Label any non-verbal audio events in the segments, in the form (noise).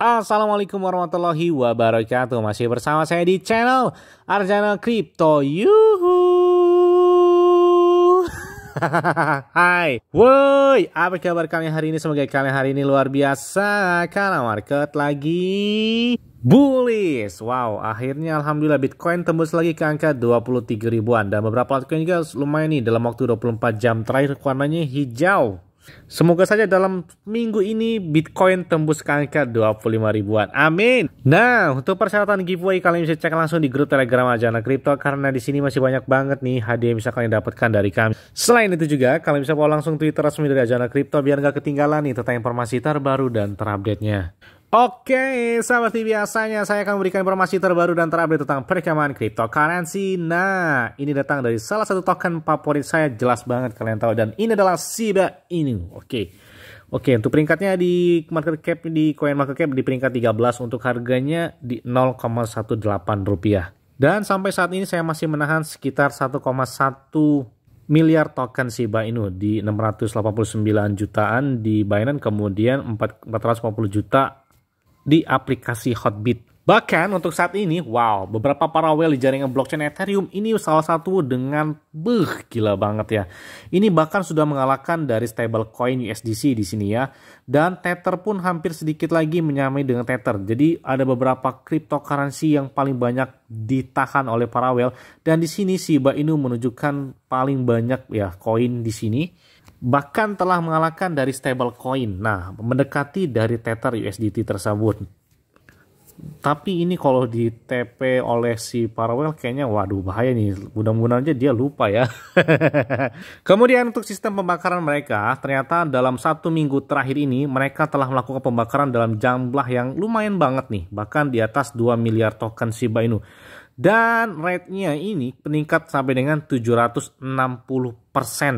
Assalamualaikum warahmatullahi wabarakatuh Masih bersama saya di channel Arjana Crypto Yuhu (laughs) Hai Woi Apa kabar kalian hari ini Semoga kalian hari ini luar biasa Karena market lagi bullish. Wow, akhirnya alhamdulillah Bitcoin tembus lagi ke angka 23 ribuan dan beberapa altcoin juga lumayan nih dalam waktu 24 jam terakhir warnanya hijau. Semoga saja dalam minggu ini Bitcoin tembus ke angka 25 ribuan. Amin. Nah, untuk persyaratan giveaway kalian bisa cek langsung di grup Telegram Ajana Kripto karena di sini masih banyak banget nih hadiah yang bisa kalian dapatkan dari kami. Selain itu juga, kalian bisa follow langsung Twitter resmi dari Ajana Kripto biar nggak ketinggalan nih tentang informasi terbaru dan terupdate-nya. Oke, seperti biasanya saya akan memberikan informasi terbaru dan terupdate tentang perkembangan cryptocurrency. Nah, ini datang dari salah satu token favorit saya, jelas banget kalian tahu. Dan ini adalah Shiba Inu. Oke, oke untuk peringkatnya di market cap di Coin Market Cap di peringkat 13 untuk harganya di 0,18 rupiah. Dan sampai saat ini saya masih menahan sekitar 1,1 miliar token Shiba Inu di 689 jutaan di Binance kemudian 4, 450 juta di aplikasi Hotbit. Bahkan untuk saat ini, wow, beberapa whale di jaringan blockchain Ethereum ini salah satu dengan beuh gila banget ya. Ini bahkan sudah mengalahkan dari stablecoin USDC di sini ya. Dan Tether pun hampir sedikit lagi menyamai dengan Tether. Jadi ada beberapa cryptocurrency yang paling banyak ditahan oleh para whale. dan di sini Shiba Inu menunjukkan paling banyak ya koin di sini bahkan telah mengalahkan dari stablecoin. Nah, mendekati dari Tether USDT tersebut. Tapi ini kalau di TP oleh si Parwell, kayaknya waduh bahaya nih. Mudah-mudahan aja dia lupa ya. (laughs) Kemudian untuk sistem pembakaran mereka, ternyata dalam satu minggu terakhir ini mereka telah melakukan pembakaran dalam jumlah yang lumayan banget nih. Bahkan di atas 2 miliar token Shiba Inu. Dan rate-nya ini meningkat sampai dengan 760%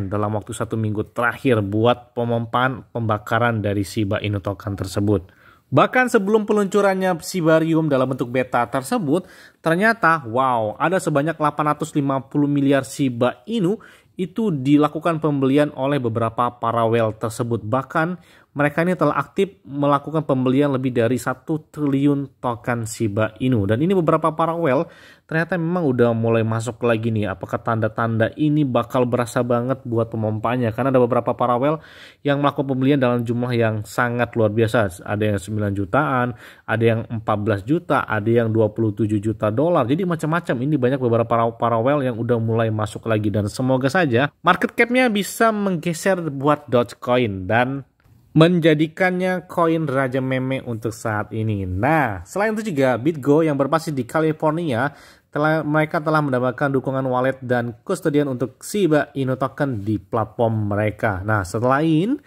dalam waktu satu minggu terakhir buat pemompaan pembakaran dari Shiba Inu token tersebut. Bahkan sebelum peluncurannya Sibarium dalam bentuk beta tersebut, ternyata wow, ada sebanyak 850 miliar Shiba Inu itu dilakukan pembelian oleh beberapa para whale tersebut. Bahkan mereka ini telah aktif melakukan pembelian lebih dari satu triliun token Shiba Inu. Dan ini beberapa para well ternyata memang udah mulai masuk lagi nih. Apakah tanda-tanda ini bakal berasa banget buat pemompanya? Karena ada beberapa para well yang melakukan pembelian dalam jumlah yang sangat luar biasa. Ada yang 9 jutaan, ada yang 14 juta, ada yang 27 juta dolar. Jadi macam-macam ini banyak beberapa para well yang udah mulai masuk lagi. Dan semoga saja market cap-nya bisa menggeser buat Dogecoin dan menjadikannya koin raja meme untuk saat ini. Nah, selain itu juga BitGo yang berbasis di California telah mereka telah mendapatkan dukungan wallet dan custodian untuk Shiba Inu token di platform mereka. Nah, selain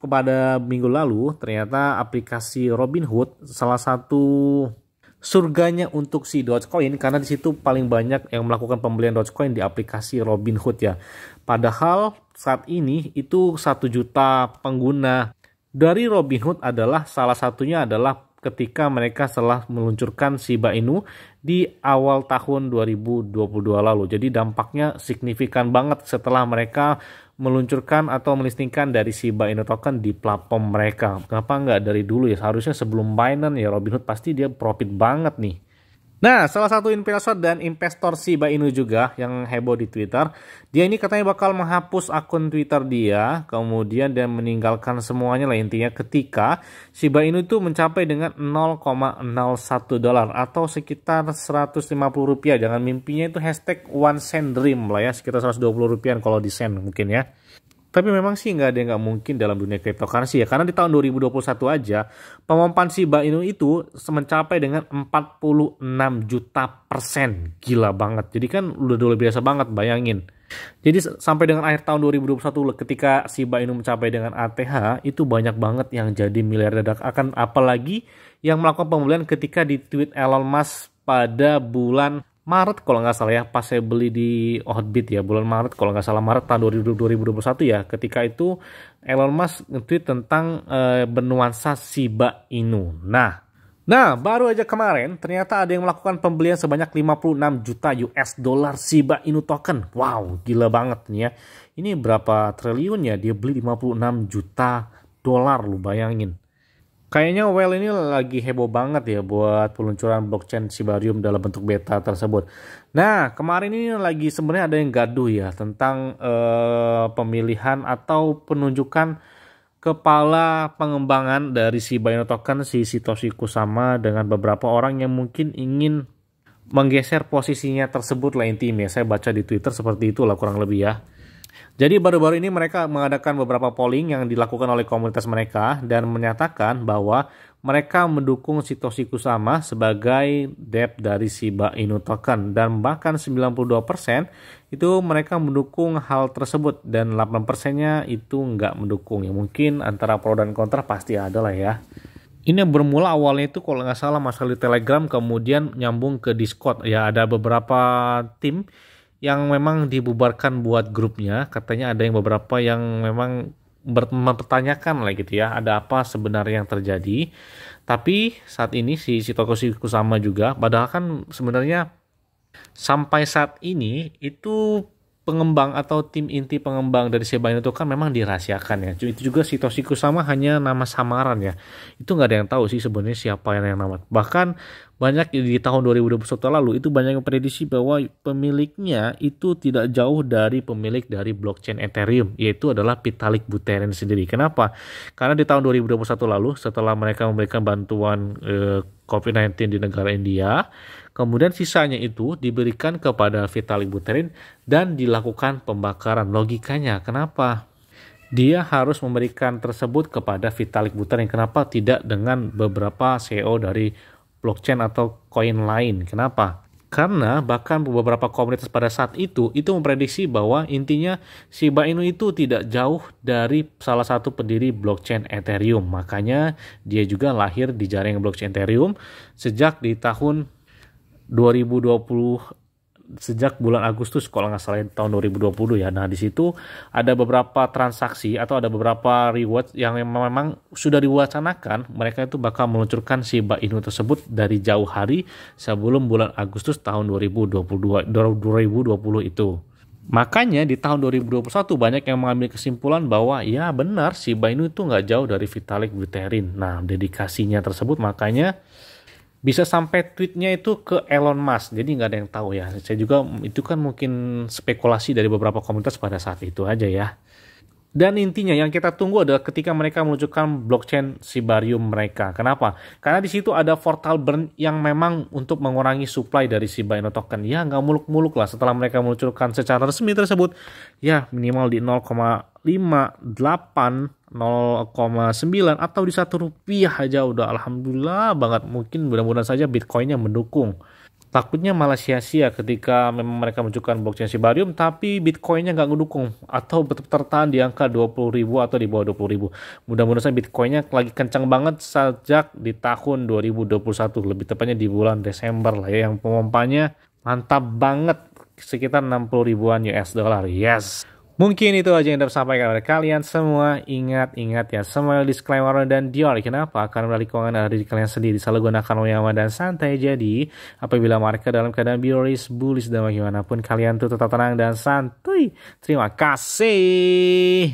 kepada minggu lalu ternyata aplikasi Robinhood salah satu surganya untuk si Dogecoin karena di situ paling banyak yang melakukan pembelian Dogecoin di aplikasi Robinhood ya. Padahal saat ini itu satu juta pengguna dari Robin Hood adalah salah satunya adalah ketika mereka telah meluncurkan Shiba Inu di awal tahun 2022 lalu. Jadi dampaknya signifikan banget setelah mereka meluncurkan atau melistingkan dari Shiba Inu token di platform mereka. Kenapa nggak dari dulu ya? Seharusnya sebelum Binance ya Robinhood pasti dia profit banget nih. Nah, salah satu investor dan investor Shiba Inu juga yang heboh di Twitter, dia ini katanya bakal menghapus akun Twitter dia, kemudian dan meninggalkan semuanya lah intinya ketika Shiba Inu itu mencapai dengan 0,01 dolar atau sekitar 150 rupiah. Jangan mimpinya itu hashtag one cent dream lah ya, sekitar 120 rupiah kalau di cent mungkin ya. Tapi memang sih nggak ada yang nggak mungkin dalam dunia cryptocurrency ya. Karena di tahun 2021 aja, pemompan Shiba Inu itu mencapai dengan 46 juta persen. Gila banget. Jadi kan udah luar biasa banget bayangin. Jadi sampai dengan akhir tahun 2021 ketika Shiba Inu mencapai dengan ATH itu banyak banget yang jadi miliar dadak akan apalagi yang melakukan pembelian ketika di tweet Elon Musk pada bulan Maret kalau nggak salah ya pas saya beli di Hotbit ya bulan Maret kalau nggak salah Maret tahun 2021 ya ketika itu Elon Musk nge-tweet tentang e, eh, benuansa Shiba Inu. Nah, nah baru aja kemarin ternyata ada yang melakukan pembelian sebanyak 56 juta US dollar Shiba Inu token. Wow, gila banget nih ya. Ini berapa triliun ya dia beli 56 juta dolar lu bayangin. Kayaknya Well ini lagi heboh banget ya buat peluncuran blockchain Sibarium dalam bentuk beta tersebut. Nah, kemarin ini lagi sebenarnya ada yang gaduh ya tentang eh, pemilihan atau penunjukan kepala pengembangan dari si Token si Sitoshi Kusama dengan beberapa orang yang mungkin ingin menggeser posisinya tersebut lah intinya. Saya baca di Twitter seperti itulah kurang lebih ya. Jadi baru-baru ini mereka mengadakan beberapa polling yang dilakukan oleh komunitas mereka dan menyatakan bahwa mereka mendukung Sitoshi Kusama sebagai dep dari Shiba Inu token dan bahkan 92% itu mereka mendukung hal tersebut dan 8%-nya itu nggak mendukung. Ya mungkin antara pro dan kontra pasti ada lah ya. Ini bermula awalnya itu kalau nggak salah masalah di Telegram kemudian nyambung ke Discord. Ya ada beberapa tim yang memang dibubarkan buat grupnya katanya ada yang beberapa yang memang mempertanyakan lah gitu ya ada apa sebenarnya yang terjadi tapi saat ini si Shitokoshi Kusama juga padahal kan sebenarnya sampai saat ini itu pengembang atau tim inti pengembang dari Sebanya itu kan memang dirahasiakan ya. Itu juga si Toshiku sama hanya nama samaran ya. Itu nggak ada yang tahu sih sebenarnya siapa yang yang nama. Bahkan banyak di tahun 2021 lalu itu banyak yang prediksi bahwa pemiliknya itu tidak jauh dari pemilik dari blockchain Ethereum yaitu adalah Vitalik Buterin sendiri. Kenapa? Karena di tahun 2021 lalu setelah mereka memberikan bantuan eh, COVID-19 di negara India, Kemudian sisanya itu diberikan kepada Vitalik Buterin dan dilakukan pembakaran. Logikanya kenapa? Dia harus memberikan tersebut kepada Vitalik Buterin. Kenapa tidak dengan beberapa CEO dari blockchain atau koin lain? Kenapa? Karena bahkan beberapa komunitas pada saat itu itu memprediksi bahwa intinya Shiba Inu itu tidak jauh dari salah satu pendiri blockchain Ethereum. Makanya dia juga lahir di jaring blockchain Ethereum sejak di tahun 2020 sejak bulan Agustus kalau nggak salah tahun 2020 ya. Nah di situ ada beberapa transaksi atau ada beberapa reward yang memang sudah diwacanakan mereka itu bakal meluncurkan Shiba Inu tersebut dari jauh hari sebelum bulan Agustus tahun 2022 2020 itu. Makanya di tahun 2021 banyak yang mengambil kesimpulan bahwa ya benar si Inu itu nggak jauh dari Vitalik Buterin. Nah dedikasinya tersebut makanya bisa sampai tweetnya itu ke Elon Musk jadi nggak ada yang tahu ya saya juga itu kan mungkin spekulasi dari beberapa komunitas pada saat itu aja ya dan intinya yang kita tunggu adalah ketika mereka meluncurkan blockchain Sibarium mereka. Kenapa? Karena di situ ada portal burn yang memang untuk mengurangi supply dari si Inu token. Ya nggak muluk-muluk lah setelah mereka meluncurkan secara resmi tersebut. Ya minimal di 0,58, 0,9 atau di satu rupiah aja udah alhamdulillah banget. Mungkin mudah-mudahan saja Bitcoinnya mendukung takutnya malah sia-sia ketika memang mereka menunjukkan blockchain Sibarium tapi Bitcoinnya nggak ngedukung atau betul tertahan di angka 20 ribu atau di bawah 20 ribu mudah-mudahan Bitcoinnya lagi kencang banget sejak di tahun 2021 lebih tepatnya di bulan Desember lah ya yang pemompanya mantap banget sekitar 60 ribuan US dollar yes Mungkin itu aja yang dapat sampaikan kepada kalian semua. Ingat-ingat ya, semua disclaimer dan Dior. Kenapa? Karena melalui keuangan dari kalian sendiri. Selalu gunakan wayama dan santai. Jadi, apabila mereka dalam keadaan bioris, bullish, dan bagaimanapun, kalian tuh tetap tenang dan santuy. Terima kasih.